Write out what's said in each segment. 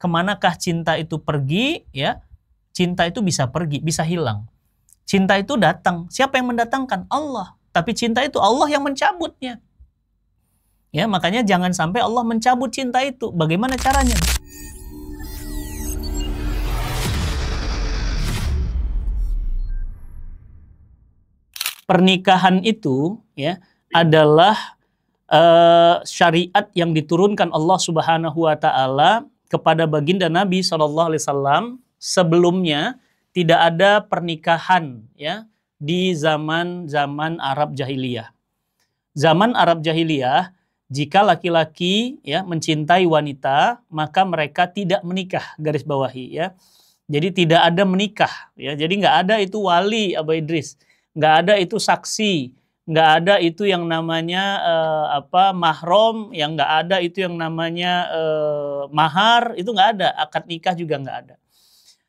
kemanakah cinta itu pergi ya cinta itu bisa pergi bisa hilang cinta itu datang siapa yang mendatangkan Allah tapi cinta itu Allah yang mencabutnya ya makanya jangan sampai Allah mencabut cinta itu bagaimana caranya pernikahan itu ya adalah uh, syariat yang diturunkan Allah Subhanahu wa taala kepada baginda Nabi saw sebelumnya tidak ada pernikahan ya di zaman zaman Arab jahiliyah. Zaman Arab jahiliyah jika laki-laki ya mencintai wanita maka mereka tidak menikah garis bawahi ya. Jadi tidak ada menikah ya. Jadi nggak ada itu wali Abu Idris, nggak ada itu saksi, nggak ada itu yang namanya uh, apa mahrom yang nggak ada itu yang namanya uh, mahar itu nggak ada akad nikah juga nggak ada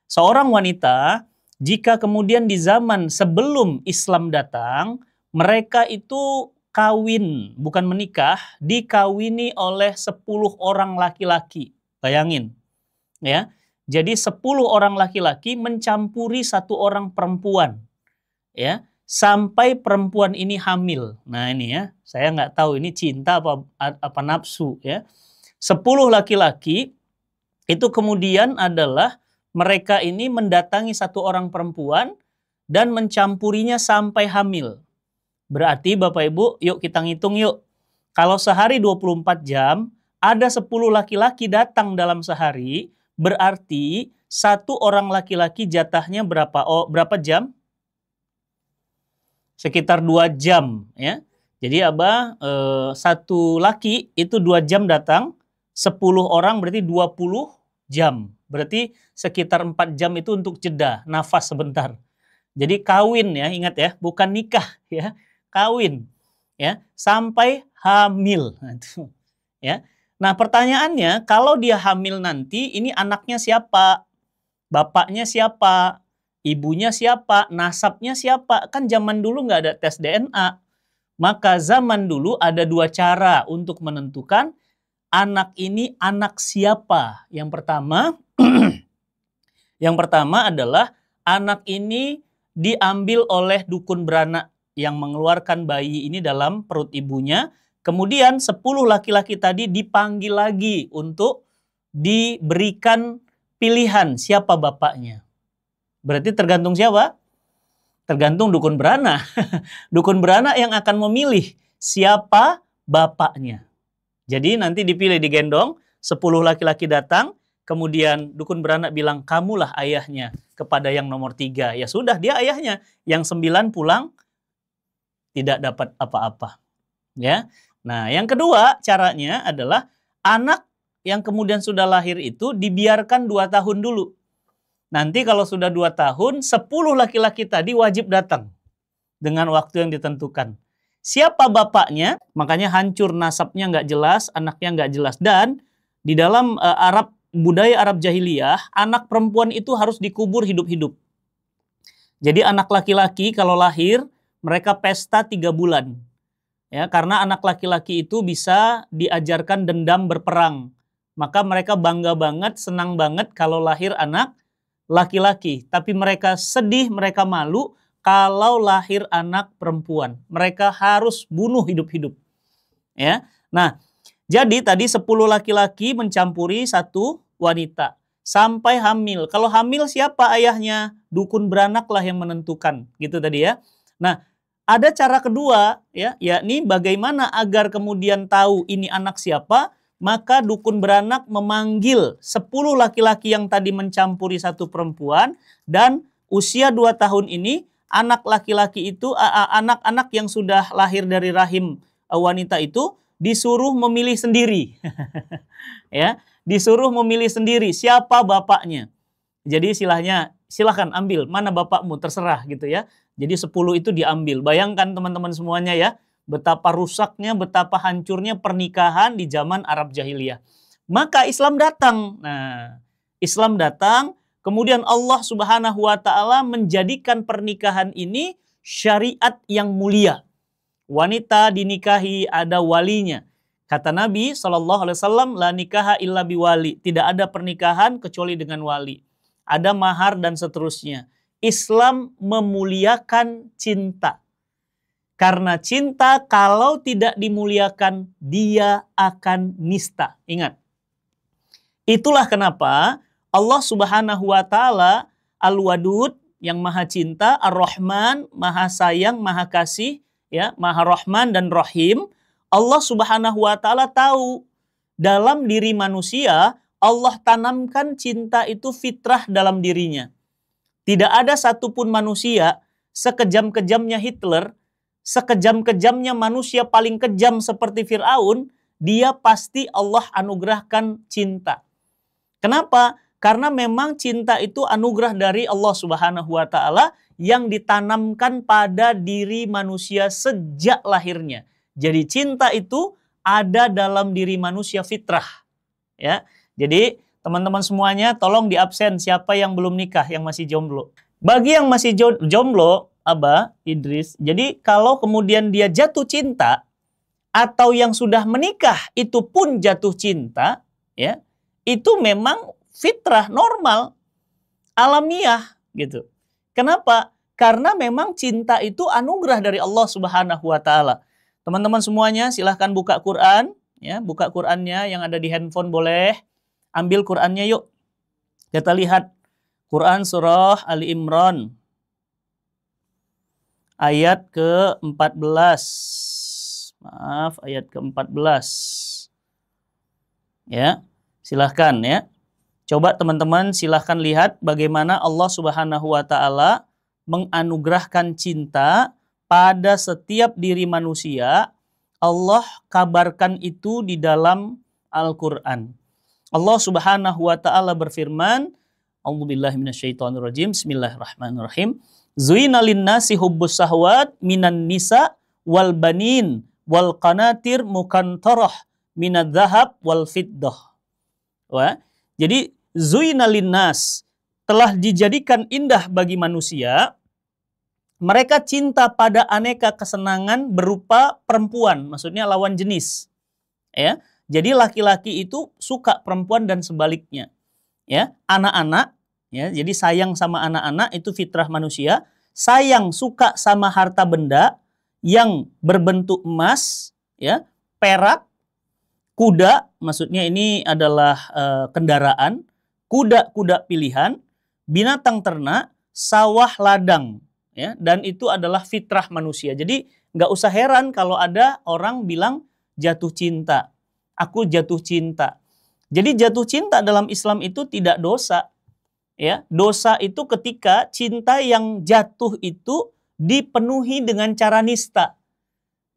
seorang wanita jika kemudian di zaman sebelum Islam datang mereka itu kawin bukan menikah dikawini oleh 10 orang laki-laki bayangin ya jadi 10 orang laki-laki mencampuri satu orang perempuan ya sampai perempuan ini hamil. Nah ini ya, saya nggak tahu ini cinta apa, apa nafsu ya. Sepuluh laki-laki itu kemudian adalah mereka ini mendatangi satu orang perempuan dan mencampurinya sampai hamil. Berarti Bapak Ibu, yuk kita ngitung yuk. Kalau sehari 24 jam, ada 10 laki-laki datang dalam sehari, berarti satu orang laki-laki jatahnya berapa oh, berapa jam? sekitar dua jam ya. Jadi Abah e, satu laki itu dua jam datang, sepuluh orang berarti dua puluh jam. Berarti sekitar empat jam itu untuk jeda, nafas sebentar. Jadi kawin ya, ingat ya, bukan nikah ya, kawin ya, sampai hamil. Nah, ya. Nah, pertanyaannya kalau dia hamil nanti ini anaknya siapa? Bapaknya siapa? Ibunya siapa? Nasabnya siapa? Kan zaman dulu nggak ada tes DNA. Maka zaman dulu ada dua cara untuk menentukan anak ini anak siapa. Yang pertama, yang pertama adalah anak ini diambil oleh dukun beranak yang mengeluarkan bayi ini dalam perut ibunya. Kemudian 10 laki-laki tadi dipanggil lagi untuk diberikan pilihan siapa bapaknya. Berarti tergantung siapa? Tergantung dukun beranak. dukun beranak yang akan memilih siapa bapaknya. Jadi nanti dipilih digendong, 10 laki-laki datang, kemudian dukun beranak bilang kamulah ayahnya kepada yang nomor tiga. Ya sudah dia ayahnya. Yang sembilan pulang tidak dapat apa-apa. Ya. Nah, yang kedua caranya adalah anak yang kemudian sudah lahir itu dibiarkan dua tahun dulu. Nanti kalau sudah dua tahun, sepuluh laki-laki tadi wajib datang dengan waktu yang ditentukan. Siapa bapaknya? Makanya hancur nasabnya nggak jelas, anaknya nggak jelas. Dan di dalam eh, Arab budaya Arab jahiliyah, anak perempuan itu harus dikubur hidup-hidup. Jadi anak laki-laki kalau lahir mereka pesta tiga bulan, ya karena anak laki-laki itu bisa diajarkan dendam berperang. Maka mereka bangga banget, senang banget kalau lahir anak laki-laki, tapi mereka sedih, mereka malu kalau lahir anak perempuan. Mereka harus bunuh hidup-hidup. Ya. Nah, jadi tadi 10 laki-laki mencampuri satu wanita sampai hamil. Kalau hamil siapa ayahnya? Dukun beranaklah yang menentukan, gitu tadi ya. Nah, ada cara kedua ya, yakni bagaimana agar kemudian tahu ini anak siapa? maka dukun beranak memanggil sepuluh laki-laki yang tadi mencampuri satu perempuan dan usia dua tahun ini anak laki-laki itu anak-anak yang sudah lahir dari rahim e, wanita itu disuruh memilih sendiri. ya, disuruh memilih sendiri siapa bapaknya. Jadi silahnya silahkan ambil mana bapakmu terserah gitu ya. Jadi 10 itu diambil. Bayangkan teman-teman semuanya ya betapa rusaknya, betapa hancurnya pernikahan di zaman Arab jahiliyah. Maka Islam datang. Nah, Islam datang, kemudian Allah Subhanahu wa taala menjadikan pernikahan ini syariat yang mulia. Wanita dinikahi ada walinya. Kata Nabi Shallallahu alaihi wasallam, "La nikaha illa biwali." Tidak ada pernikahan kecuali dengan wali. Ada mahar dan seterusnya. Islam memuliakan cinta karena cinta kalau tidak dimuliakan dia akan nista. Ingat. Itulah kenapa Allah Subhanahu wa taala Al-Wadud yang Maha Cinta, Ar-Rahman, Maha Sayang, Maha Kasih, ya, Maha Rahman dan Rahim. Allah Subhanahu wa taala tahu dalam diri manusia Allah tanamkan cinta itu fitrah dalam dirinya. Tidak ada satupun manusia sekejam-kejamnya Hitler sekejam-kejamnya manusia paling kejam seperti Fir'aun, dia pasti Allah anugerahkan cinta. Kenapa? Karena memang cinta itu anugerah dari Allah Subhanahu wa taala yang ditanamkan pada diri manusia sejak lahirnya. Jadi cinta itu ada dalam diri manusia fitrah. Ya. Jadi teman-teman semuanya tolong di absen siapa yang belum nikah, yang masih jomblo. Bagi yang masih jomblo, Aba Idris. Jadi kalau kemudian dia jatuh cinta atau yang sudah menikah itu pun jatuh cinta, ya itu memang fitrah normal, alamiah gitu. Kenapa? Karena memang cinta itu anugerah dari Allah Subhanahu wa taala. Teman-teman semuanya silahkan buka Quran, ya, buka Qurannya yang ada di handphone boleh. Ambil Qurannya yuk. Kita lihat Quran surah Ali Imran ayat ke-14. Maaf, ayat ke-14. Ya, silahkan ya. Coba teman-teman silahkan lihat bagaimana Allah Subhanahu wa Ta'ala menganugerahkan cinta pada setiap diri manusia. Allah kabarkan itu di dalam Al-Quran. Allah Subhanahu wa Ta'ala berfirman, A'udzubillahiminasyaitonirrojim, Bismillahirrahmanirrahim. Zuina linnasi hubbus sahwat minan nisa wal banin wal qanatir mukantarah minad dhahab wal fiddah. Wah, jadi zuina linnas telah dijadikan indah bagi manusia mereka cinta pada aneka kesenangan berupa perempuan, maksudnya lawan jenis. Ya. Jadi laki-laki itu suka perempuan dan sebaliknya. Ya, anak-anak Ya, jadi sayang sama anak-anak itu fitrah manusia. Sayang suka sama harta benda yang berbentuk emas, ya, perak, kuda. Maksudnya ini adalah e, kendaraan, kuda-kuda pilihan, binatang ternak, sawah ladang, ya. Dan itu adalah fitrah manusia. Jadi nggak usah heran kalau ada orang bilang jatuh cinta. Aku jatuh cinta. Jadi jatuh cinta dalam Islam itu tidak dosa ya dosa itu ketika cinta yang jatuh itu dipenuhi dengan cara nista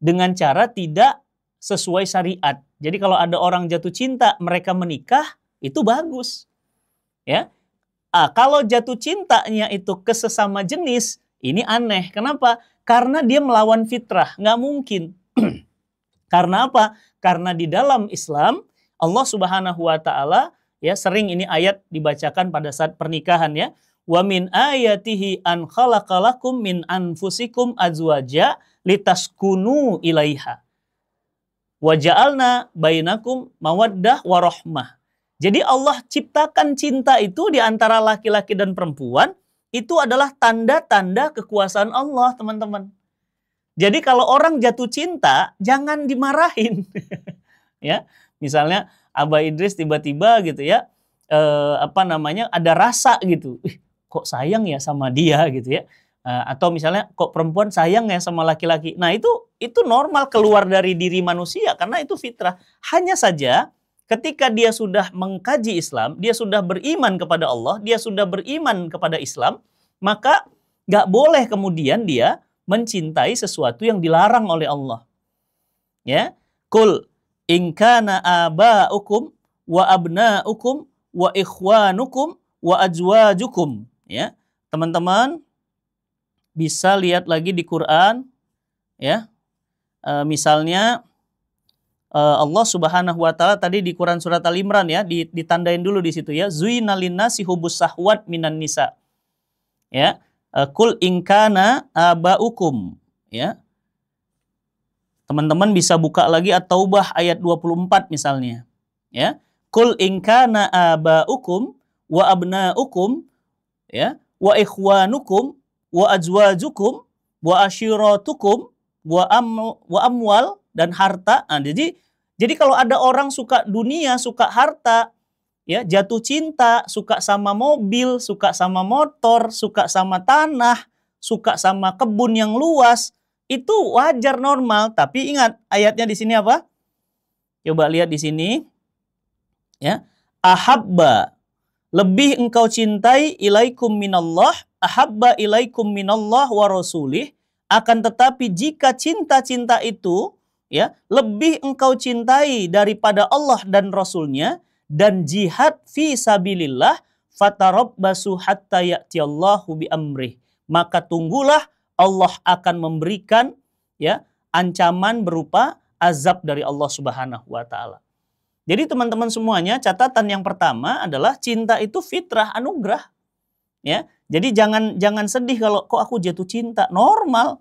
dengan cara tidak sesuai syariat jadi kalau ada orang jatuh cinta mereka menikah itu bagus ya ah, kalau jatuh cintanya itu ke sesama jenis ini aneh kenapa karena dia melawan fitrah nggak mungkin karena apa karena di dalam Islam Allah Subhanahu wa taala Ya, sering ini ayat dibacakan pada saat pernikahan ya. Wa min ayatihi an khalaqalakum min anfusikum azwaja litaskunu ilaiha. Wa ja'alna bainakum mawaddah warahmah. Jadi Allah ciptakan cinta itu di antara laki-laki dan perempuan itu adalah tanda-tanda kekuasaan Allah, teman-teman. Jadi kalau orang jatuh cinta, jangan dimarahin. ya, misalnya Abah Idris tiba-tiba gitu ya eh, apa namanya ada rasa gitu Ih, kok sayang ya sama dia gitu ya eh, atau misalnya kok perempuan sayang ya sama laki-laki nah itu itu normal keluar dari diri manusia karena itu fitrah hanya saja ketika dia sudah mengkaji Islam dia sudah beriman kepada Allah dia sudah beriman kepada Islam maka nggak boleh kemudian dia mencintai sesuatu yang dilarang oleh Allah ya kul in kana aba'ukum wa abna'ukum wa ikhwanukum wa ajwajukum ya teman-teman bisa lihat lagi di Quran ya e, misalnya e, Allah Subhanahu wa taala tadi di Quran surat Al Imran ya ditandain dulu di situ ya zuinalinasi hubus sahwat minan nisa ya e, kul kana aba'ukum ya Teman-teman bisa buka lagi At-Taubah ayat 24 misalnya. Ya. Kul in kana aba'ukum wa abna'ukum ya wa ikhwanukum wa azwajukum wa ashiratukum wa am, wa amwal dan harta. Nah, jadi jadi kalau ada orang suka dunia, suka harta, ya jatuh cinta, suka sama mobil, suka sama motor, suka sama tanah, suka sama kebun yang luas, itu wajar normal, tapi ingat ayatnya di sini apa? Coba lihat di sini. Ya. Ahabba lebih engkau cintai ilaikum minallah ahabba ilaikum minallah wa rasulih akan tetapi jika cinta-cinta itu ya lebih engkau cintai daripada Allah dan rasulnya dan jihad fi sabilillah fatarabbasu hatta Allahu bi amrih maka tunggulah Allah akan memberikan ya ancaman berupa azab dari Allah Subhanahu wa taala. Jadi teman-teman semuanya, catatan yang pertama adalah cinta itu fitrah anugerah. Ya. Jadi jangan jangan sedih kalau kok aku jatuh cinta, normal.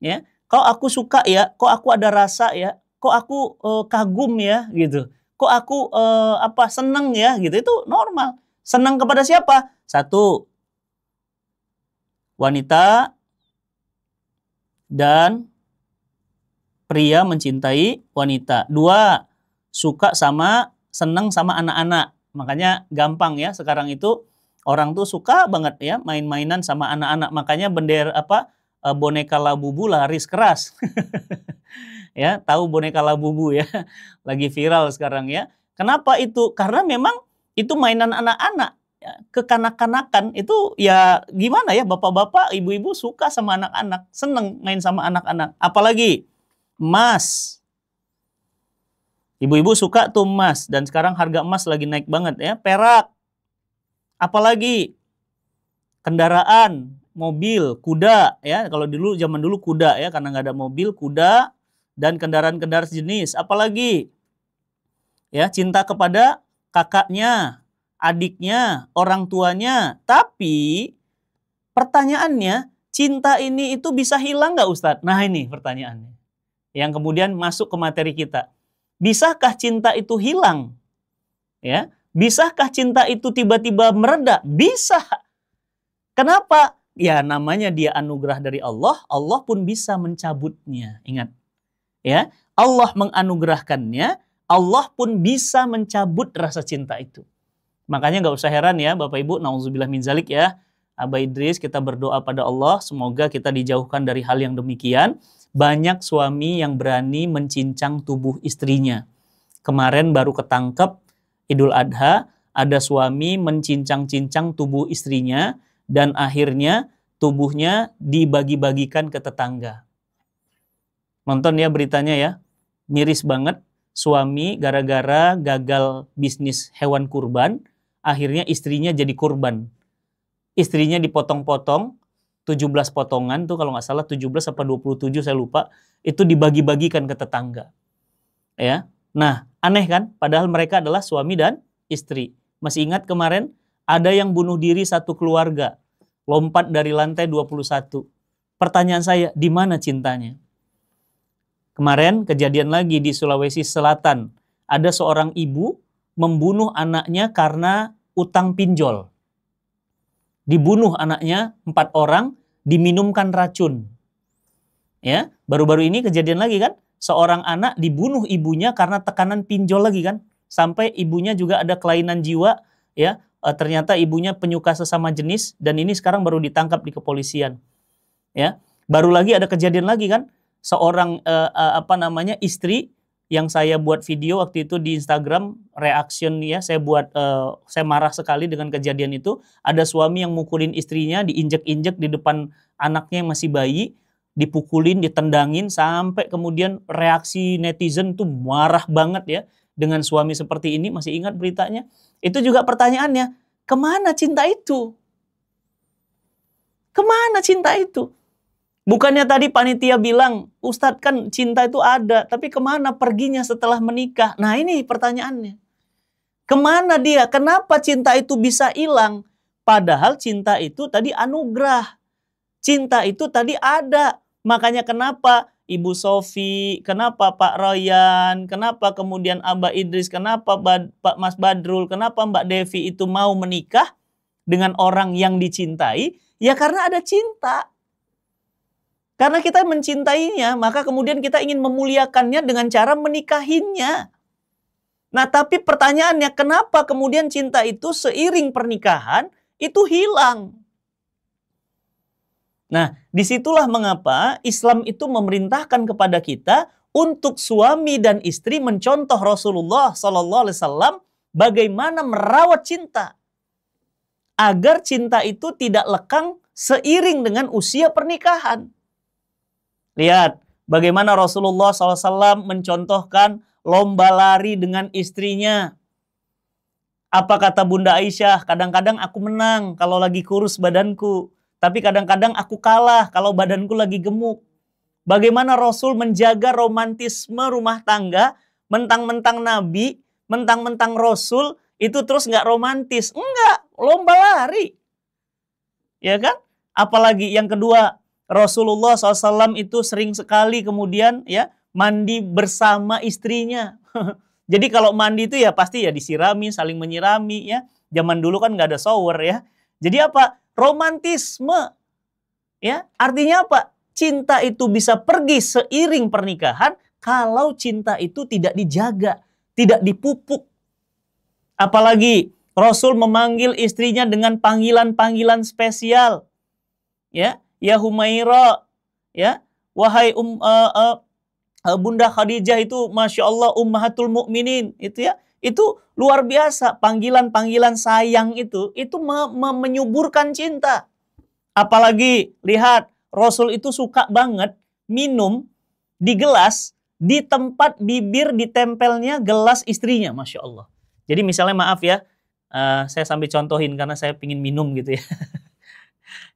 Ya. Kok aku suka ya, kok aku ada rasa ya, kok aku e, kagum ya gitu. Kok aku e, apa seneng ya gitu. Itu normal. Senang kepada siapa? Satu wanita dan pria mencintai wanita. Dua, suka sama, seneng sama anak-anak. Makanya gampang ya sekarang itu orang tuh suka banget ya main-mainan sama anak-anak. Makanya bendera apa eh, boneka labubu laris keras. ya, tahu boneka labubu ya. Lagi viral sekarang ya. Kenapa itu? Karena memang itu mainan anak-anak. Ya, kekanak-kanakan itu ya gimana ya bapak-bapak, ibu-ibu suka sama anak-anak, seneng main sama anak-anak. Apalagi emas. Ibu-ibu suka tuh emas dan sekarang harga emas lagi naik banget ya. Perak. Apalagi kendaraan, mobil, kuda ya. Kalau dulu zaman dulu kuda ya karena nggak ada mobil, kuda dan kendaraan-kendaraan jenis Apalagi ya cinta kepada kakaknya, adiknya, orang tuanya. Tapi pertanyaannya, cinta ini itu bisa hilang nggak Ustadz? Nah ini pertanyaannya. Yang kemudian masuk ke materi kita. Bisakah cinta itu hilang? Ya, Bisakah cinta itu tiba-tiba mereda? Bisa. Kenapa? Ya namanya dia anugerah dari Allah, Allah pun bisa mencabutnya. Ingat. Ya, Allah menganugerahkannya, Allah pun bisa mencabut rasa cinta itu. Makanya nggak usah heran ya Bapak Ibu, nauzubillah min zalik ya. Aba Idris kita berdoa pada Allah semoga kita dijauhkan dari hal yang demikian. Banyak suami yang berani mencincang tubuh istrinya. Kemarin baru ketangkep Idul Adha ada suami mencincang-cincang tubuh istrinya dan akhirnya tubuhnya dibagi-bagikan ke tetangga. Nonton ya beritanya ya, miris banget. Suami gara-gara gagal bisnis hewan kurban, akhirnya istrinya jadi kurban. Istrinya dipotong-potong, 17 potongan tuh kalau nggak salah 17 apa 27 saya lupa, itu dibagi-bagikan ke tetangga. Ya. Nah, aneh kan? Padahal mereka adalah suami dan istri. Masih ingat kemarin ada yang bunuh diri satu keluarga, lompat dari lantai 21. Pertanyaan saya, di mana cintanya? Kemarin kejadian lagi di Sulawesi Selatan, ada seorang ibu membunuh anaknya karena utang pinjol. Dibunuh anaknya empat orang, diminumkan racun. Ya, baru-baru ini kejadian lagi kan? Seorang anak dibunuh ibunya karena tekanan pinjol lagi kan? Sampai ibunya juga ada kelainan jiwa, ya. Eh, ternyata ibunya penyuka sesama jenis dan ini sekarang baru ditangkap di kepolisian. Ya. Baru lagi ada kejadian lagi kan? Seorang e, apa namanya? istri yang saya buat video waktu itu di Instagram reaction ya saya buat uh, saya marah sekali dengan kejadian itu ada suami yang mukulin istrinya diinjek-injek di depan anaknya yang masih bayi dipukulin ditendangin sampai kemudian reaksi netizen tuh marah banget ya dengan suami seperti ini masih ingat beritanya itu juga pertanyaannya kemana cinta itu kemana cinta itu Bukannya tadi panitia bilang, Ustadz kan cinta itu ada, tapi kemana perginya setelah menikah? Nah ini pertanyaannya. Kemana dia? Kenapa cinta itu bisa hilang? Padahal cinta itu tadi anugerah. Cinta itu tadi ada. Makanya kenapa Ibu Sofi, kenapa Pak Royan, kenapa kemudian Abah Idris, kenapa Pak Mas Badrul, kenapa Mbak Devi itu mau menikah dengan orang yang dicintai? Ya karena ada cinta. Karena kita mencintainya, maka kemudian kita ingin memuliakannya dengan cara menikahinya. Nah, tapi pertanyaannya, kenapa kemudian cinta itu seiring pernikahan itu hilang? Nah, disitulah mengapa Islam itu memerintahkan kepada kita untuk suami dan istri mencontoh Rasulullah Sallallahu Alaihi Wasallam bagaimana merawat cinta agar cinta itu tidak lekang seiring dengan usia pernikahan. Lihat bagaimana Rasulullah SAW mencontohkan lomba lari dengan istrinya. Apa kata Bunda Aisyah? Kadang-kadang aku menang kalau lagi kurus badanku. Tapi kadang-kadang aku kalah kalau badanku lagi gemuk. Bagaimana Rasul menjaga romantisme rumah tangga, mentang-mentang Nabi, mentang-mentang Rasul, itu terus nggak romantis. Enggak, lomba lari. Ya kan? Apalagi yang kedua, Rasulullah SAW itu sering sekali kemudian ya mandi bersama istrinya. Jadi kalau mandi itu ya pasti ya disirami, saling menyirami ya. Zaman dulu kan nggak ada shower ya. Jadi apa? Romantisme. Ya, artinya apa? Cinta itu bisa pergi seiring pernikahan kalau cinta itu tidak dijaga, tidak dipupuk. Apalagi Rasul memanggil istrinya dengan panggilan-panggilan spesial. Ya, ya Humaira ya wahai um, uh, uh, Bunda Khadijah itu Masya Allah Ummahatul Mukminin itu ya itu luar biasa panggilan-panggilan sayang itu itu me me menyuburkan cinta apalagi lihat Rasul itu suka banget minum di gelas di tempat bibir ditempelnya gelas istrinya Masya Allah jadi misalnya maaf ya uh, saya sambil contohin karena saya pingin minum gitu ya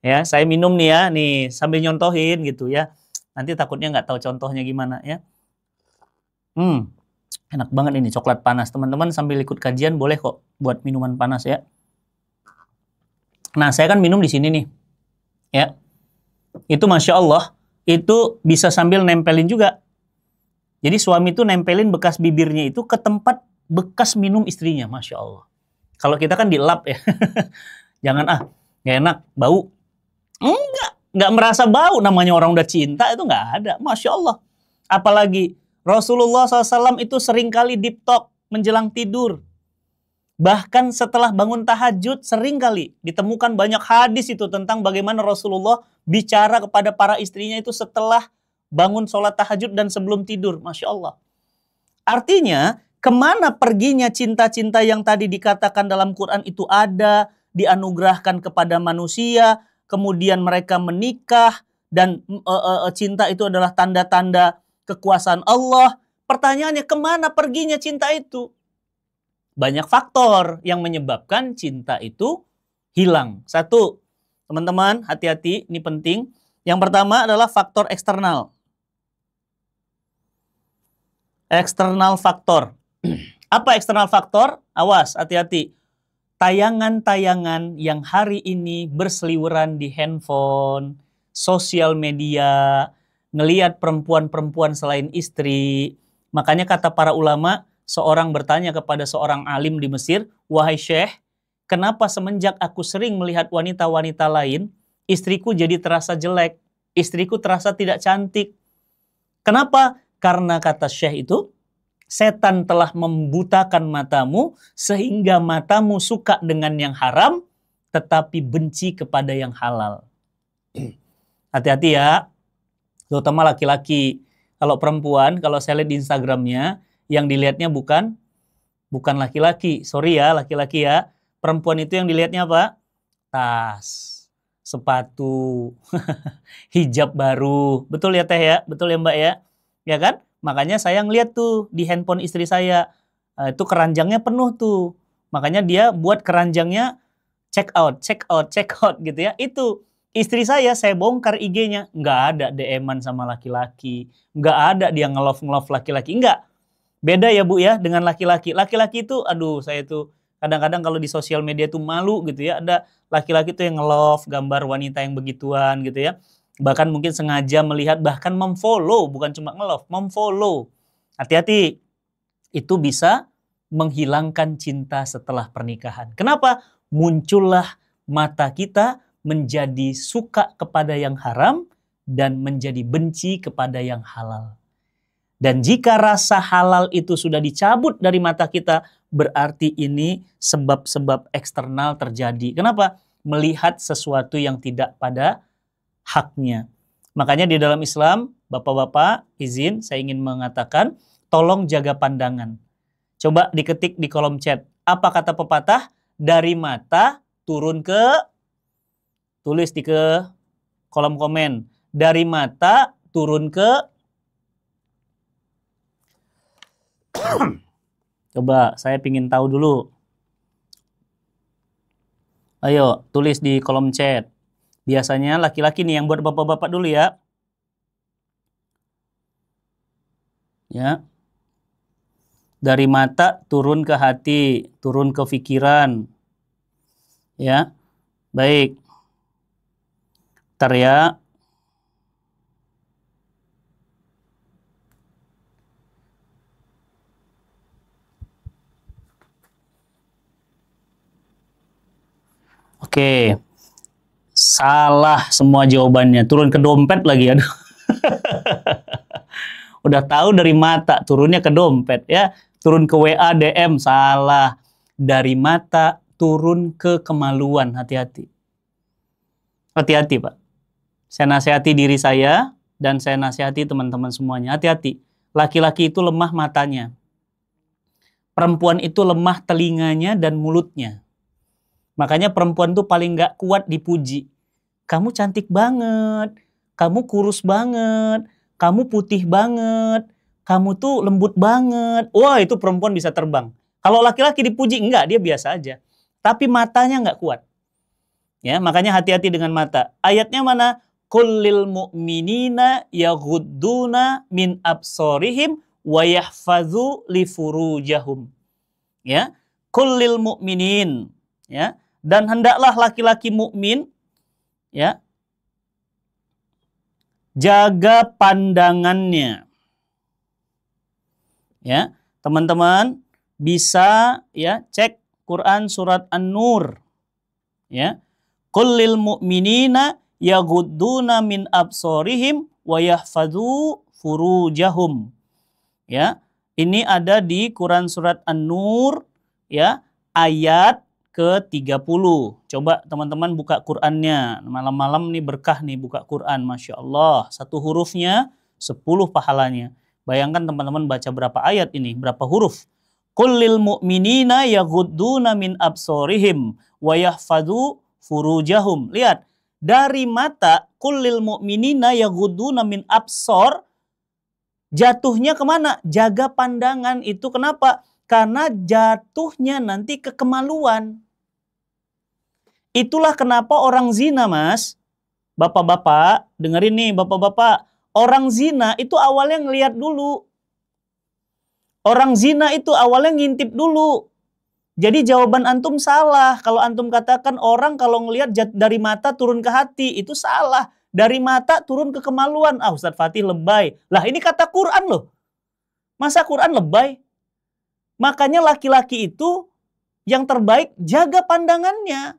ya saya minum nih ya nih sambil nyontohin gitu ya nanti takutnya nggak tahu contohnya gimana ya hmm enak banget ini coklat panas teman-teman sambil ikut kajian boleh kok buat minuman panas ya nah saya kan minum di sini nih ya itu masya Allah itu bisa sambil nempelin juga jadi suami itu nempelin bekas bibirnya itu ke tempat bekas minum istrinya masya Allah kalau kita kan dilap ya jangan ah nggak enak, bau. Enggak, nggak merasa bau namanya orang udah cinta itu nggak ada. Masya Allah. Apalagi Rasulullah SAW itu seringkali deep talk menjelang tidur. Bahkan setelah bangun tahajud seringkali ditemukan banyak hadis itu tentang bagaimana Rasulullah bicara kepada para istrinya itu setelah bangun sholat tahajud dan sebelum tidur. Masya Allah. Artinya kemana perginya cinta-cinta yang tadi dikatakan dalam Quran itu ada, dianugerahkan kepada manusia, kemudian mereka menikah dan uh, uh, cinta itu adalah tanda-tanda kekuasaan Allah. Pertanyaannya kemana perginya cinta itu? Banyak faktor yang menyebabkan cinta itu hilang. Satu, teman-teman hati-hati, ini penting. Yang pertama adalah faktor eksternal. Eksternal faktor. Apa eksternal faktor? Awas, hati-hati tayangan-tayangan yang hari ini berseliweran di handphone, sosial media, ngeliat perempuan-perempuan selain istri. Makanya kata para ulama, seorang bertanya kepada seorang alim di Mesir, "Wahai Syekh, kenapa semenjak aku sering melihat wanita-wanita lain, istriku jadi terasa jelek, istriku terasa tidak cantik?" Kenapa? Karena kata Syekh itu, setan telah membutakan matamu sehingga matamu suka dengan yang haram tetapi benci kepada yang halal. Hati-hati ya, terutama laki-laki. Kalau perempuan, kalau saya lihat di Instagramnya, yang dilihatnya bukan bukan laki-laki. Sorry ya, laki-laki ya. Perempuan itu yang dilihatnya apa? Tas, sepatu, hijab baru. Betul ya Teh ya? Betul ya Mbak ya? Ya kan? Makanya saya ngeliat tuh di handphone istri saya itu eh, keranjangnya penuh tuh. Makanya dia buat keranjangnya check out, check out, check out gitu ya. Itu istri saya saya bongkar IG-nya, nggak ada DM-an sama laki-laki, nggak ada dia ngelove ngelove laki-laki, nggak. Beda ya bu ya dengan laki-laki. Laki-laki itu, aduh saya tuh kadang-kadang kalau di sosial media tuh malu gitu ya. Ada laki-laki tuh yang ngelove gambar wanita yang begituan gitu ya bahkan mungkin sengaja melihat bahkan memfollow bukan cuma nge memfollow. Hati-hati. Itu bisa menghilangkan cinta setelah pernikahan. Kenapa? Muncullah mata kita menjadi suka kepada yang haram dan menjadi benci kepada yang halal. Dan jika rasa halal itu sudah dicabut dari mata kita, berarti ini sebab-sebab eksternal terjadi. Kenapa? Melihat sesuatu yang tidak pada haknya. Makanya di dalam Islam, Bapak-bapak, izin saya ingin mengatakan, tolong jaga pandangan. Coba diketik di kolom chat. Apa kata pepatah? Dari mata turun ke tulis di ke kolom komen. Dari mata turun ke Coba saya ingin tahu dulu. Ayo, tulis di kolom chat. Biasanya laki-laki nih yang buat bapak-bapak dulu ya. Ya. Dari mata turun ke hati, turun ke pikiran. Ya. Baik. ter ya, Oke. Okay. Salah semua jawabannya. Turun ke dompet lagi. Aduh. Udah tahu dari mata, turunnya ke dompet ya. Turun ke WA, DM, salah. Dari mata turun ke kemaluan, hati-hati. Hati-hati Pak. Saya nasihati diri saya dan saya nasihati teman-teman semuanya. Hati-hati. Laki-laki itu lemah matanya. Perempuan itu lemah telinganya dan mulutnya. Makanya perempuan tuh paling gak kuat dipuji kamu cantik banget, kamu kurus banget, kamu putih banget, kamu tuh lembut banget. Wah itu perempuan bisa terbang. Kalau laki-laki dipuji enggak, dia biasa aja. Tapi matanya enggak kuat. Ya, makanya hati-hati dengan mata. Ayatnya mana? Kullil mu'minina yaghudduna min absorihim wa yahfazu li furujahum. Ya, kullil mu'minin. Ya, dan hendaklah laki-laki mukmin ya jaga pandangannya ya teman-teman bisa ya cek Quran surat An-Nur ya kullil mu'minina yaghudduna min absorihim wa yahfazu furujahum ya ini ada di Quran surat An-Nur ya ayat ke-30. Coba teman-teman buka Qur'annya. Malam-malam nih berkah nih buka Qur'an. Masya Allah. Satu hurufnya 10 pahalanya. Bayangkan teman-teman baca berapa ayat ini, berapa huruf. Kullil mu'minina yaghudduna min absorihim wa yahfadu furujahum. Lihat, dari mata kullil mu'minina yaghudduna min absor jatuhnya kemana? Jaga pandangan itu kenapa? Karena jatuhnya nanti ke kemaluan. Itulah kenapa orang zina, Mas. Bapak-bapak, dengerin nih bapak-bapak. Orang zina itu awalnya ngeliat dulu. Orang zina itu awalnya ngintip dulu. Jadi jawaban antum salah. Kalau antum katakan orang kalau ngelihat dari mata turun ke hati, itu salah. Dari mata turun ke kemaluan. Ah Ustadz Fatih lebay. Lah ini kata Quran loh. Masa Quran lebay? Makanya laki-laki itu yang terbaik jaga pandangannya.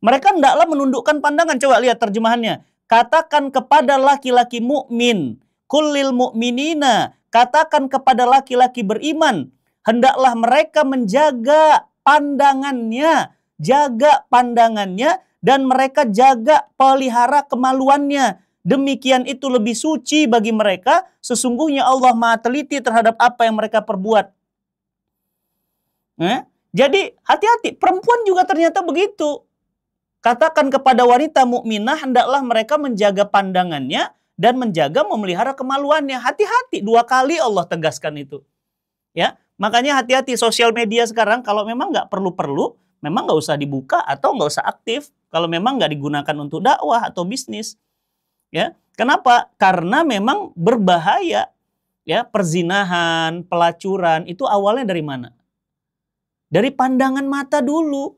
Mereka hendaklah menundukkan pandangan. Coba lihat terjemahannya. Katakan kepada laki-laki mukmin, kulil mukminina, katakan kepada laki-laki beriman, hendaklah mereka menjaga pandangannya, jaga pandangannya dan mereka jaga pelihara kemaluannya. Demikian itu lebih suci bagi mereka, sesungguhnya Allah Maha teliti terhadap apa yang mereka perbuat. Eh? Jadi hati-hati, perempuan juga ternyata begitu. Katakan kepada wanita mukminah hendaklah mereka menjaga pandangannya dan menjaga memelihara kemaluannya. Hati-hati dua kali Allah tegaskan itu. Ya, makanya hati-hati sosial media sekarang kalau memang nggak perlu-perlu, memang nggak usah dibuka atau nggak usah aktif kalau memang nggak digunakan untuk dakwah atau bisnis. Ya, kenapa? Karena memang berbahaya. Ya, perzinahan, pelacuran itu awalnya dari mana? Dari pandangan mata dulu.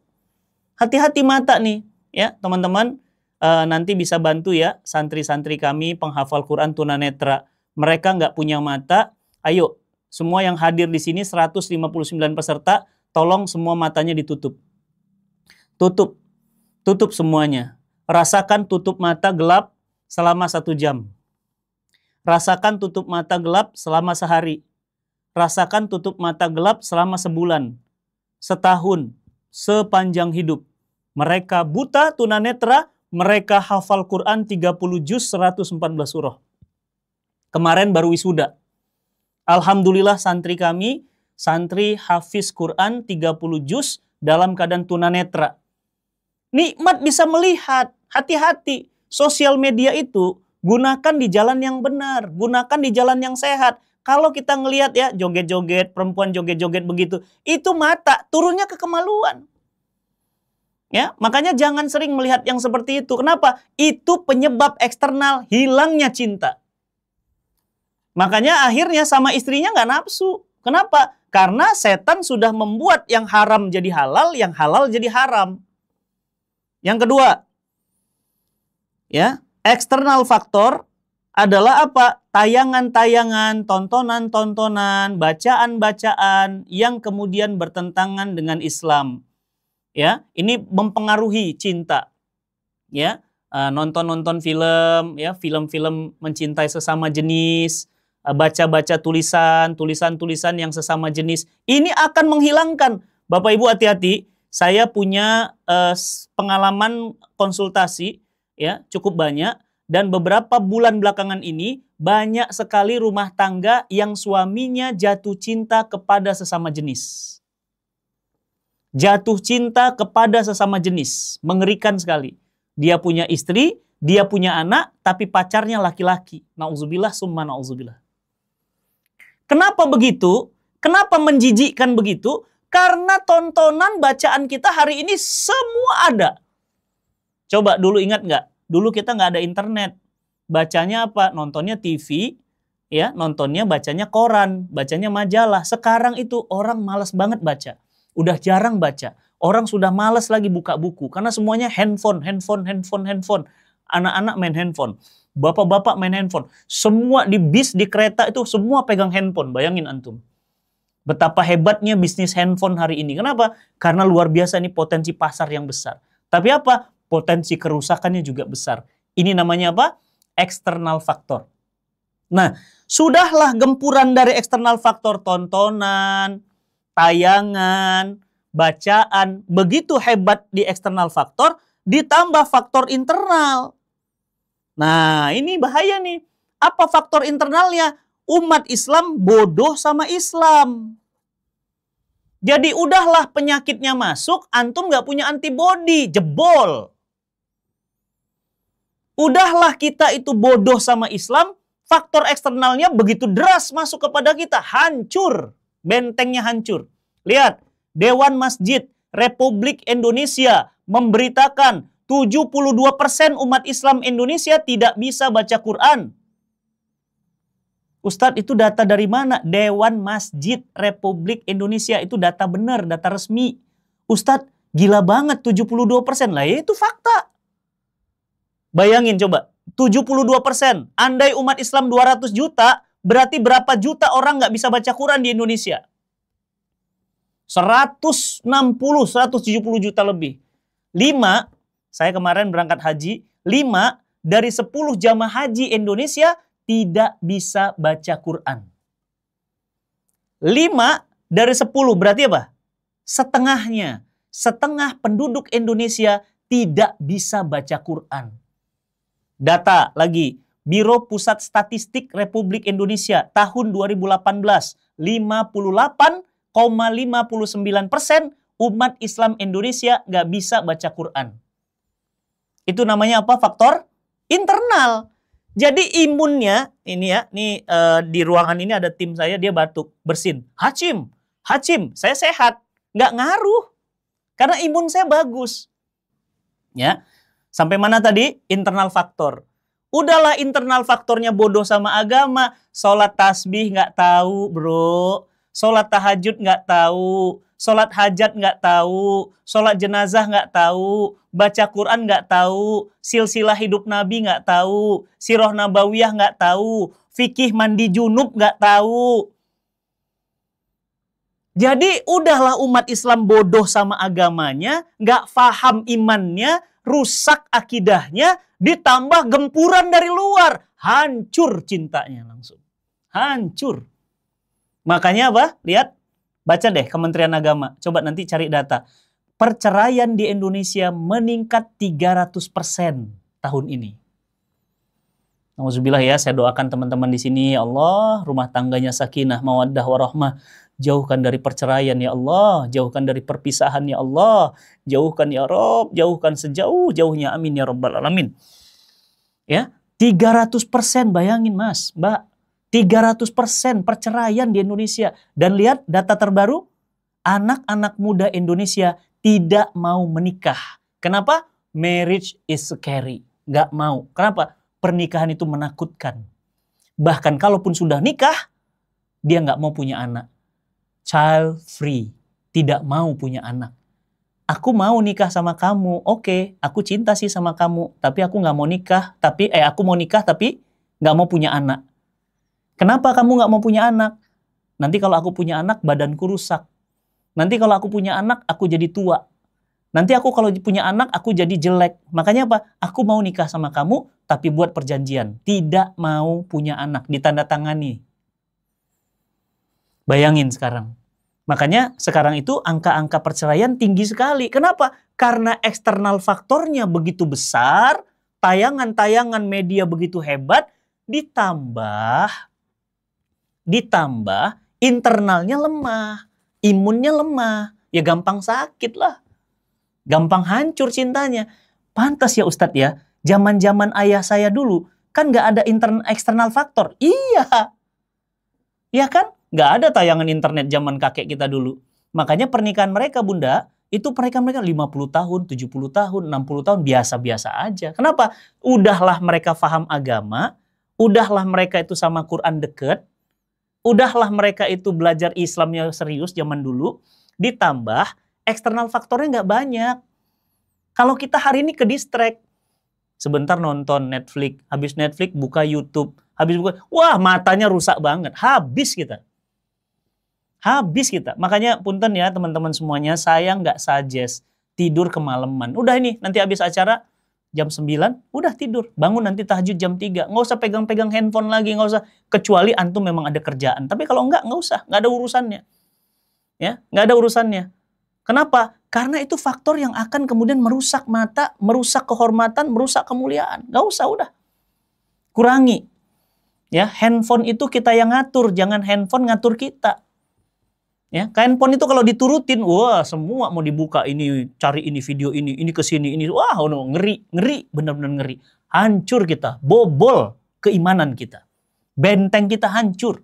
Hati-hati mata nih ya teman-teman e, nanti bisa bantu ya santri-santri kami penghafal Quran tunanetra. Mereka nggak punya mata, ayo semua yang hadir di sini 159 peserta, tolong semua matanya ditutup. Tutup, tutup semuanya. Rasakan tutup mata gelap selama satu jam. Rasakan tutup mata gelap selama sehari. Rasakan tutup mata gelap selama sebulan, setahun, sepanjang hidup. Mereka buta, tunanetra, mereka hafal Quran 30 juz 114 surah. Kemarin baru wisuda. Alhamdulillah santri kami, santri hafiz Quran 30 juz dalam keadaan tunanetra. Nikmat bisa melihat, hati-hati. Sosial media itu gunakan di jalan yang benar, gunakan di jalan yang sehat. Kalau kita ngelihat ya joget-joget, perempuan joget-joget begitu, itu mata turunnya ke kemaluan. Ya, makanya jangan sering melihat yang seperti itu. Kenapa? Itu penyebab eksternal hilangnya cinta. Makanya akhirnya sama istrinya nggak nafsu. Kenapa? Karena setan sudah membuat yang haram jadi halal, yang halal jadi haram. Yang kedua, ya eksternal faktor adalah apa? Tayangan-tayangan, tontonan-tontonan, bacaan-bacaan yang kemudian bertentangan dengan Islam ya ini mempengaruhi cinta ya eh, nonton-nonton film ya film-film mencintai sesama jenis eh, baca-baca tulisan tulisan-tulisan yang sesama jenis ini akan menghilangkan Bapak Ibu hati-hati saya punya eh, pengalaman konsultasi ya cukup banyak dan beberapa bulan belakangan ini banyak sekali rumah tangga yang suaminya jatuh cinta kepada sesama jenis jatuh cinta kepada sesama jenis. Mengerikan sekali. Dia punya istri, dia punya anak, tapi pacarnya laki-laki. Nauzubillah summa nauzubillah. Kenapa begitu? Kenapa menjijikkan begitu? Karena tontonan bacaan kita hari ini semua ada. Coba dulu ingat nggak? Dulu kita nggak ada internet. Bacanya apa? Nontonnya TV, ya nontonnya bacanya koran, bacanya majalah. Sekarang itu orang malas banget baca udah jarang baca. Orang sudah males lagi buka buku karena semuanya handphone, handphone, handphone, handphone. Anak-anak main handphone, bapak-bapak main handphone. Semua di bis, di kereta itu semua pegang handphone. Bayangin antum. Betapa hebatnya bisnis handphone hari ini. Kenapa? Karena luar biasa ini potensi pasar yang besar. Tapi apa? Potensi kerusakannya juga besar. Ini namanya apa? External factor. Nah, sudahlah gempuran dari external factor tontonan, tayangan, bacaan, begitu hebat di eksternal faktor, ditambah faktor internal. Nah, ini bahaya nih. Apa faktor internalnya? Umat Islam bodoh sama Islam. Jadi udahlah penyakitnya masuk, antum gak punya antibodi, jebol. Udahlah kita itu bodoh sama Islam, faktor eksternalnya begitu deras masuk kepada kita, hancur bentengnya hancur. Lihat, Dewan Masjid Republik Indonesia memberitakan 72% umat Islam Indonesia tidak bisa baca Quran. Ustadz itu data dari mana? Dewan Masjid Republik Indonesia itu data benar, data resmi. Ustadz gila banget 72% lah ya itu fakta. Bayangin coba 72% andai umat Islam 200 juta Berarti berapa juta orang nggak bisa baca Quran di Indonesia? 160, 170 juta lebih. 5, saya kemarin berangkat haji, 5 dari 10 jamaah haji Indonesia tidak bisa baca Quran. 5 dari 10 berarti apa? Setengahnya. Setengah penduduk Indonesia tidak bisa baca Quran. Data lagi, Biro Pusat Statistik Republik Indonesia tahun 2018 58,59 persen umat Islam Indonesia nggak bisa baca Quran. Itu namanya apa faktor? Internal. Jadi imunnya ini ya, nih e, di ruangan ini ada tim saya dia batuk, bersin, hacim, hacim, saya sehat, nggak ngaruh karena imun saya bagus. Ya, sampai mana tadi internal faktor. Udahlah internal faktornya bodoh sama agama. Sholat tasbih nggak tahu bro. Sholat tahajud nggak tahu. Sholat hajat nggak tahu. Sholat jenazah nggak tahu. Baca Quran nggak tahu. Silsilah hidup Nabi nggak tahu. sirah Nabawiyah nggak tahu. Fikih mandi junub nggak tahu. Jadi udahlah umat Islam bodoh sama agamanya, nggak faham imannya, rusak akidahnya, ditambah gempuran dari luar, hancur cintanya langsung. Hancur. Makanya apa? Lihat, baca deh Kementerian Agama. Coba nanti cari data. Perceraian di Indonesia meningkat 300% tahun ini. alhamdulillah ya, saya doakan teman-teman di sini, ya Allah, rumah tangganya sakinah, mawaddah, warahmah. Jauhkan dari perceraian ya Allah, jauhkan dari perpisahan ya Allah, jauhkan ya Rob, jauhkan sejauh-jauhnya amin ya Rabbal Alamin. Ya, 300% bayangin mas, mbak. 300% perceraian di Indonesia. Dan lihat data terbaru, anak-anak muda Indonesia tidak mau menikah. Kenapa? Marriage is scary. Nggak mau. Kenapa? Pernikahan itu menakutkan. Bahkan kalaupun sudah nikah, dia nggak mau punya anak child free, tidak mau punya anak. Aku mau nikah sama kamu, oke, okay, aku cinta sih sama kamu, tapi aku nggak mau nikah, tapi eh aku mau nikah tapi nggak mau punya anak. Kenapa kamu nggak mau punya anak? Nanti kalau aku punya anak badanku rusak. Nanti kalau aku punya anak aku jadi tua. Nanti aku kalau punya anak aku jadi jelek. Makanya apa? Aku mau nikah sama kamu tapi buat perjanjian. Tidak mau punya anak. Ditandatangani Bayangin sekarang. Makanya sekarang itu angka-angka perceraian tinggi sekali. Kenapa? Karena eksternal faktornya begitu besar, tayangan-tayangan media begitu hebat, ditambah ditambah internalnya lemah, imunnya lemah, ya gampang sakit lah. Gampang hancur cintanya. Pantas ya Ustadz ya, zaman-zaman ayah saya dulu kan gak ada internal eksternal faktor. Iya. Ya kan? Nggak ada tayangan internet zaman kakek kita dulu. Makanya pernikahan mereka bunda itu mereka mereka 50 tahun, 70 tahun, 60 tahun biasa-biasa aja. Kenapa? Udahlah mereka faham agama, udahlah mereka itu sama Quran deket, udahlah mereka itu belajar Islamnya serius zaman dulu, ditambah eksternal faktornya nggak banyak. Kalau kita hari ini ke distract, sebentar nonton Netflix, habis Netflix buka YouTube, habis buka, wah matanya rusak banget, habis kita habis kita. Makanya punten ya teman-teman semuanya, saya nggak suggest tidur kemalaman. Udah ini nanti habis acara jam 9, udah tidur. Bangun nanti tahajud jam 3. Nggak usah pegang-pegang handphone lagi, nggak usah. Kecuali antum memang ada kerjaan. Tapi kalau nggak, nggak usah. Nggak ada urusannya. Ya, nggak ada urusannya. Kenapa? Karena itu faktor yang akan kemudian merusak mata, merusak kehormatan, merusak kemuliaan. Nggak usah, udah. Kurangi. Ya, handphone itu kita yang ngatur, jangan handphone ngatur kita. Ya, kain pon itu kalau diturutin, wah semua mau dibuka ini, cari ini video ini, ini ke sini, ini wah no, ngeri, ngeri, benar-benar ngeri. Hancur kita, bobol keimanan kita. Benteng kita hancur.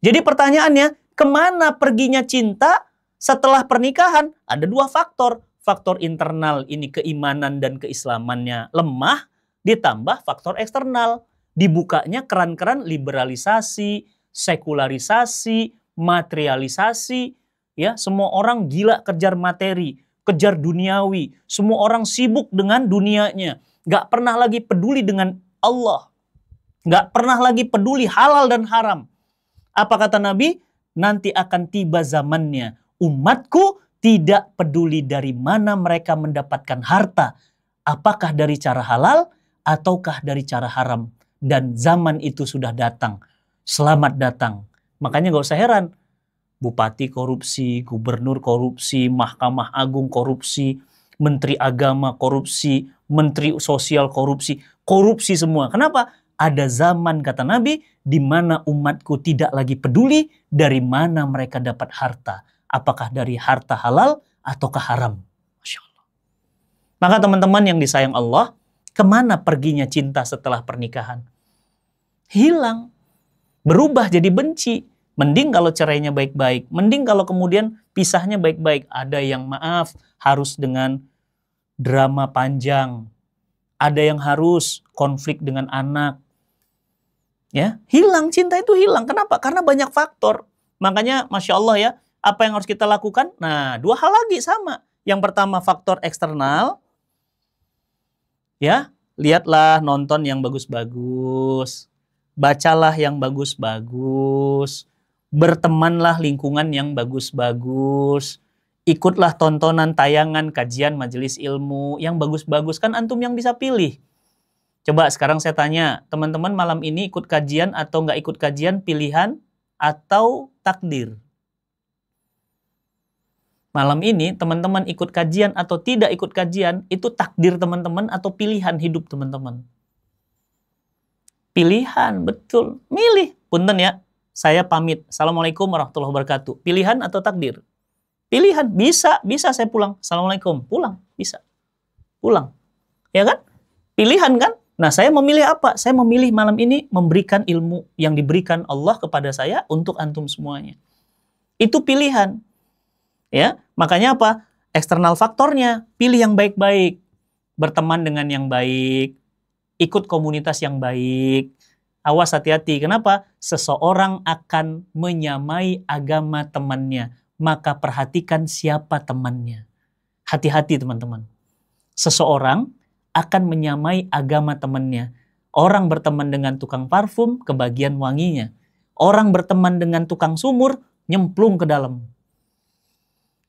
Jadi pertanyaannya, kemana perginya cinta setelah pernikahan? Ada dua faktor. Faktor internal ini keimanan dan keislamannya lemah, ditambah faktor eksternal. Dibukanya keran-keran liberalisasi, sekularisasi, materialisasi, ya semua orang gila kejar materi, kejar duniawi, semua orang sibuk dengan dunianya, nggak pernah lagi peduli dengan Allah, nggak pernah lagi peduli halal dan haram. Apa kata Nabi? Nanti akan tiba zamannya umatku tidak peduli dari mana mereka mendapatkan harta, apakah dari cara halal ataukah dari cara haram. Dan zaman itu sudah datang. Selamat datang. Makanya gak usah heran. Bupati korupsi, gubernur korupsi, mahkamah agung korupsi, menteri agama korupsi, menteri sosial korupsi, korupsi semua. Kenapa? Ada zaman kata Nabi di mana umatku tidak lagi peduli dari mana mereka dapat harta. Apakah dari harta halal ataukah haram. Masya Allah. Maka teman-teman yang disayang Allah, kemana perginya cinta setelah pernikahan? Hilang. Berubah jadi benci Mending kalau cerainya baik-baik, mending kalau kemudian pisahnya baik-baik. Ada yang maaf harus dengan drama panjang. Ada yang harus konflik dengan anak. Ya, hilang cinta itu hilang. Kenapa? Karena banyak faktor. Makanya Masya Allah ya, apa yang harus kita lakukan? Nah, dua hal lagi sama. Yang pertama faktor eksternal. Ya, lihatlah nonton yang bagus-bagus bacalah yang bagus-bagus, bertemanlah lingkungan yang bagus-bagus, ikutlah tontonan tayangan kajian majelis ilmu yang bagus-bagus kan antum yang bisa pilih. Coba sekarang saya tanya, teman-teman malam ini ikut kajian atau nggak ikut kajian pilihan atau takdir? Malam ini teman-teman ikut kajian atau tidak ikut kajian itu takdir teman-teman atau pilihan hidup teman-teman. Pilihan, betul. Milih. Punten ya, saya pamit. Assalamualaikum warahmatullahi wabarakatuh. Pilihan atau takdir? Pilihan. Bisa, bisa saya pulang. Assalamualaikum. Pulang, bisa. Pulang. Ya kan? Pilihan kan? Nah, saya memilih apa? Saya memilih malam ini memberikan ilmu yang diberikan Allah kepada saya untuk antum semuanya. Itu pilihan. Ya, makanya apa? Eksternal faktornya, pilih yang baik-baik. Berteman dengan yang baik, ikut komunitas yang baik, Awas hati-hati. Kenapa? Seseorang akan menyamai agama temannya. Maka perhatikan siapa temannya. Hati-hati teman-teman. Seseorang akan menyamai agama temannya. Orang berteman dengan tukang parfum, kebagian wanginya. Orang berteman dengan tukang sumur, nyemplung ke dalam.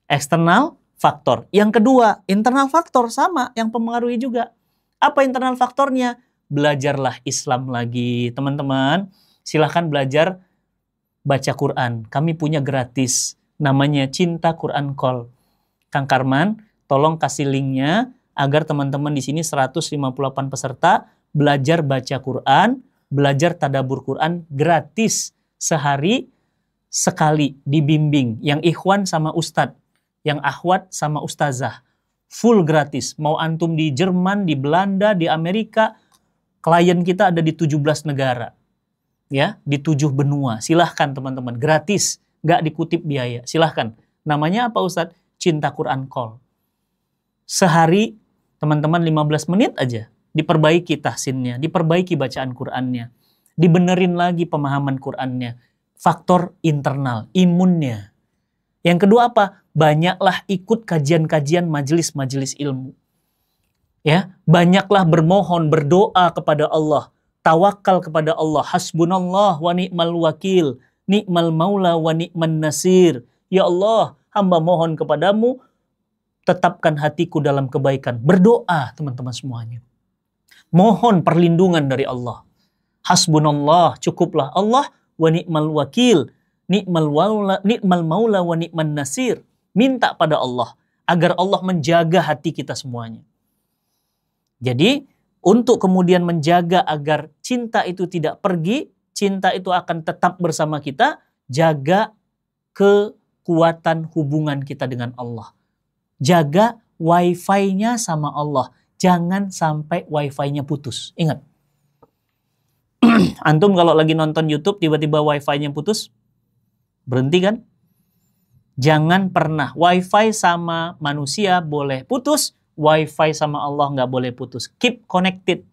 Eksternal faktor. Yang kedua, internal faktor sama yang mempengaruhi juga. Apa internal faktornya? belajarlah Islam lagi. Teman-teman, silahkan belajar baca Quran. Kami punya gratis, namanya Cinta Quran Call. Kang Karman, tolong kasih linknya agar teman-teman di sini 158 peserta belajar baca Quran, belajar tadabur Quran gratis sehari sekali dibimbing yang ikhwan sama ustadz, yang ahwat sama ustazah. Full gratis. Mau antum di Jerman, di Belanda, di Amerika, Klien kita ada di 17 negara. Ya, di tujuh benua. Silahkan teman-teman, gratis, nggak dikutip biaya. Silahkan. Namanya apa Ustadz? Cinta Quran Call. Sehari teman-teman 15 menit aja diperbaiki tahsinnya, diperbaiki bacaan Qur'annya, dibenerin lagi pemahaman Qur'annya, faktor internal, imunnya. Yang kedua apa? Banyaklah ikut kajian-kajian majelis-majelis ilmu. Ya, banyaklah bermohon, berdoa kepada Allah, tawakal kepada Allah. Hasbunallah wa ni'mal wakil, ni'mal maula wa ni'man nasir. Ya Allah, hamba mohon kepadamu tetapkan hatiku dalam kebaikan. Berdoa teman-teman semuanya. Mohon perlindungan dari Allah. Hasbunallah, cukuplah Allah wa ni'mal wakil, ni'mal waula, ni'mal maula wa ni'man nasir. Minta pada Allah agar Allah menjaga hati kita semuanya. Jadi untuk kemudian menjaga agar cinta itu tidak pergi, cinta itu akan tetap bersama kita, jaga kekuatan hubungan kita dengan Allah. Jaga wifi-nya sama Allah. Jangan sampai wifi-nya putus. Ingat. Antum kalau lagi nonton YouTube tiba-tiba wifi-nya putus, berhenti kan? Jangan pernah wifi sama manusia boleh putus, wifi sama Allah nggak boleh putus. Keep connected.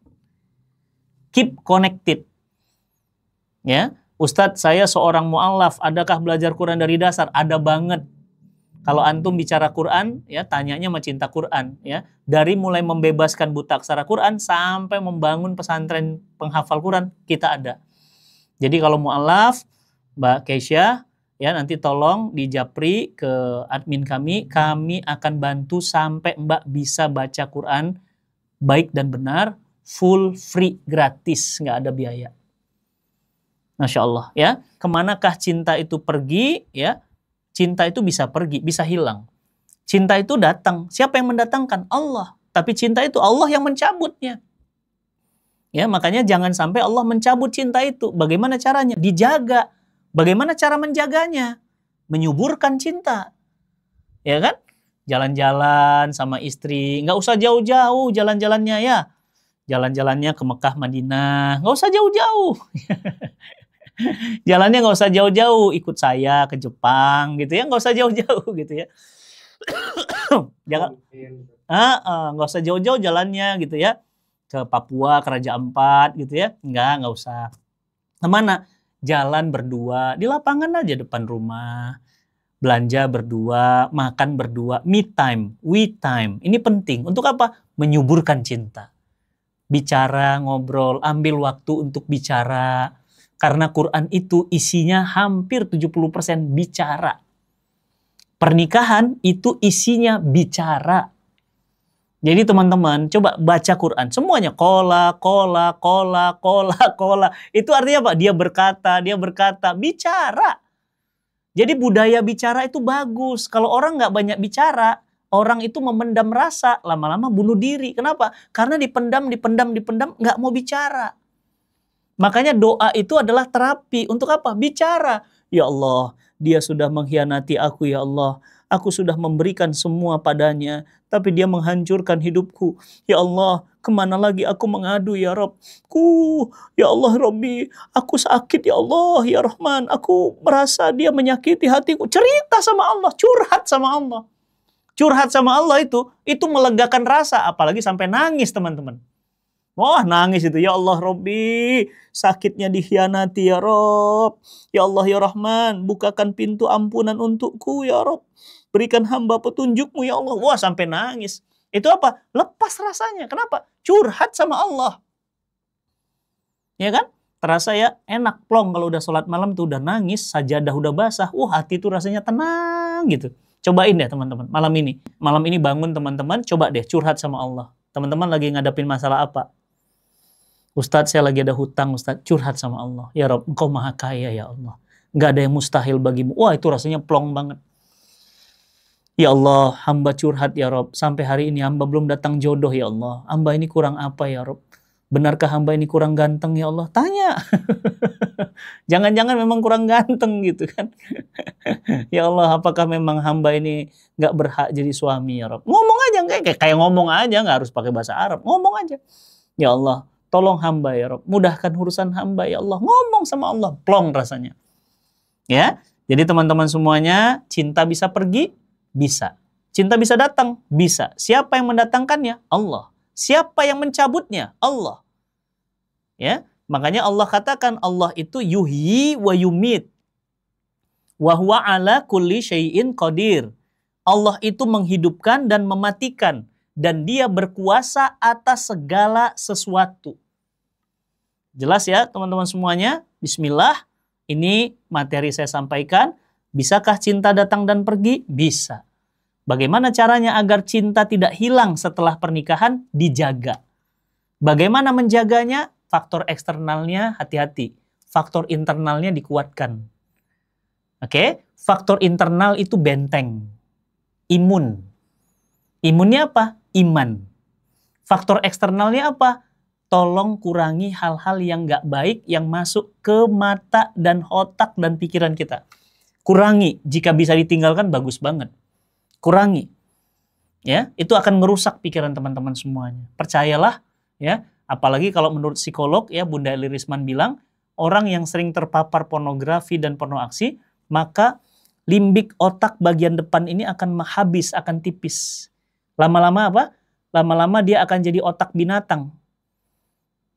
Keep connected. Ya, Ustadz saya seorang mu'alaf, adakah belajar Quran dari dasar? Ada banget. Kalau antum bicara Quran, ya tanyanya sama cinta Quran, ya dari mulai membebaskan buta aksara Quran sampai membangun pesantren penghafal Quran kita ada. Jadi kalau mu'alaf, Mbak Keisha, ya nanti tolong di Japri ke admin kami kami akan bantu sampai Mbak bisa baca Quran baik dan benar full free gratis nggak ada biaya Masya Allah ya kemanakah cinta itu pergi ya cinta itu bisa pergi bisa hilang cinta itu datang siapa yang mendatangkan Allah tapi cinta itu Allah yang mencabutnya ya makanya jangan sampai Allah mencabut cinta itu bagaimana caranya dijaga Bagaimana cara menjaganya? Menyuburkan cinta. Ya kan? Jalan-jalan sama istri, nggak usah jauh-jauh jalan-jalannya ya. Jalan-jalannya ke Mekah, Madinah, nggak usah jauh-jauh. Jalannya nggak usah jauh-jauh, ikut saya ke Jepang gitu ya, nggak usah jauh-jauh gitu ya. Jangan, ah, ah, nggak usah jauh-jauh jalannya gitu ya ke Papua, Kerajaan Empat gitu ya. nggak, nggak usah. Kemana? jalan berdua, di lapangan aja depan rumah, belanja berdua, makan berdua, me time, we time. Ini penting. Untuk apa? Menyuburkan cinta. Bicara, ngobrol, ambil waktu untuk bicara. Karena Quran itu isinya hampir 70% bicara. Pernikahan itu isinya bicara. Jadi teman-teman, coba baca Quran. Semuanya kola, kola, kola, kola, kola. Itu artinya apa? Dia berkata, dia berkata, bicara. Jadi budaya bicara itu bagus. Kalau orang nggak banyak bicara, orang itu memendam rasa, lama-lama bunuh diri. Kenapa? Karena dipendam, dipendam, dipendam, nggak mau bicara. Makanya doa itu adalah terapi. Untuk apa? Bicara. Ya Allah, dia sudah mengkhianati aku ya Allah Aku sudah memberikan semua padanya, tapi dia menghancurkan hidupku. Ya Allah, kemana lagi aku mengadu ya Rob? Ku, ya Allah Robbi, aku sakit ya Allah, ya Rahman. Aku merasa dia menyakiti hatiku. Cerita sama Allah, curhat sama Allah. Curhat sama Allah itu, itu melegakan rasa. Apalagi sampai nangis teman-teman. Wah nangis itu ya Allah Robbi sakitnya dikhianati ya Rob ya Allah ya Rahman bukakan pintu ampunan untukku ya Rob Berikan hamba petunjukmu ya Allah. Wah sampai nangis. Itu apa? Lepas rasanya. Kenapa? Curhat sama Allah. Ya kan? Terasa ya enak plong kalau udah sholat malam tuh udah nangis, sajadah udah basah. Wah hati itu rasanya tenang gitu. Cobain deh teman-teman malam ini. Malam ini bangun teman-teman coba deh curhat sama Allah. Teman-teman lagi ngadapin masalah apa? Ustadz saya lagi ada hutang Ustadz curhat sama Allah. Ya Rob engkau maha kaya ya Allah. Gak ada yang mustahil bagimu. Wah itu rasanya plong banget. Ya Allah, hamba curhat ya Rob. Sampai hari ini hamba belum datang jodoh ya Allah. Hamba ini kurang apa ya Rob? Benarkah hamba ini kurang ganteng ya Allah? Tanya. Jangan-jangan memang kurang ganteng gitu kan. ya Allah, apakah memang hamba ini gak berhak jadi suami ya Rob? Ngomong aja, kayak, kayak ngomong aja, gak harus pakai bahasa Arab. Ngomong aja. Ya Allah, tolong hamba ya Rob. Mudahkan urusan hamba ya Allah. Ngomong sama Allah, plong rasanya. Ya, jadi teman-teman semuanya, cinta bisa pergi, bisa. Cinta bisa datang? Bisa. Siapa yang mendatangkannya? Allah. Siapa yang mencabutnya? Allah. Ya, makanya Allah katakan Allah itu yuhyi wa yumit. Wa huwa ala kulli syai'in qadir. Allah itu menghidupkan dan mematikan dan dia berkuasa atas segala sesuatu. Jelas ya teman-teman semuanya? Bismillah, ini materi saya sampaikan. Bisakah cinta datang dan pergi? Bisa. Bagaimana caranya agar cinta tidak hilang setelah pernikahan? Dijaga. Bagaimana menjaganya? Faktor eksternalnya hati-hati. Faktor internalnya dikuatkan. Oke, okay? faktor internal itu benteng, imun. Imunnya apa? Iman. Faktor eksternalnya apa? Tolong kurangi hal-hal yang gak baik yang masuk ke mata dan otak dan pikiran kita. Kurangi, jika bisa ditinggalkan bagus banget. Kurangi. Ya, itu akan merusak pikiran teman-teman semuanya. Percayalah, ya. Apalagi kalau menurut psikolog ya Bunda Lirisman bilang, orang yang sering terpapar pornografi dan pornoaksi, maka limbik otak bagian depan ini akan menghabis akan tipis. Lama-lama apa? Lama-lama dia akan jadi otak binatang.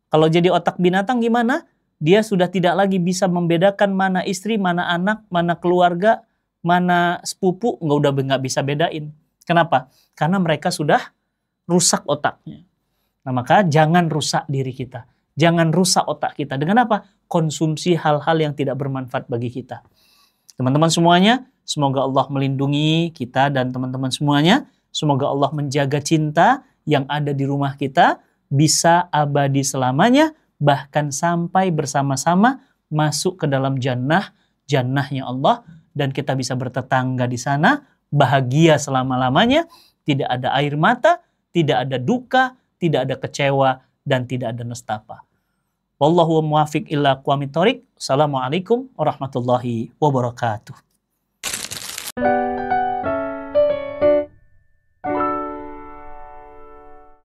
Kalau jadi otak binatang gimana? dia sudah tidak lagi bisa membedakan mana istri, mana anak, mana keluarga, mana sepupu, nggak udah nggak bisa bedain. Kenapa? Karena mereka sudah rusak otaknya. Nah maka jangan rusak diri kita. Jangan rusak otak kita. Dengan apa? Konsumsi hal-hal yang tidak bermanfaat bagi kita. Teman-teman semuanya, semoga Allah melindungi kita dan teman-teman semuanya. Semoga Allah menjaga cinta yang ada di rumah kita bisa abadi selamanya bahkan sampai bersama-sama masuk ke dalam jannah, jannahnya Allah dan kita bisa bertetangga di sana, bahagia selama-lamanya, tidak ada air mata, tidak ada duka, tidak ada kecewa dan tidak ada nestapa. Wallahu muwafiq illa Assalamualaikum warahmatullahi wabarakatuh.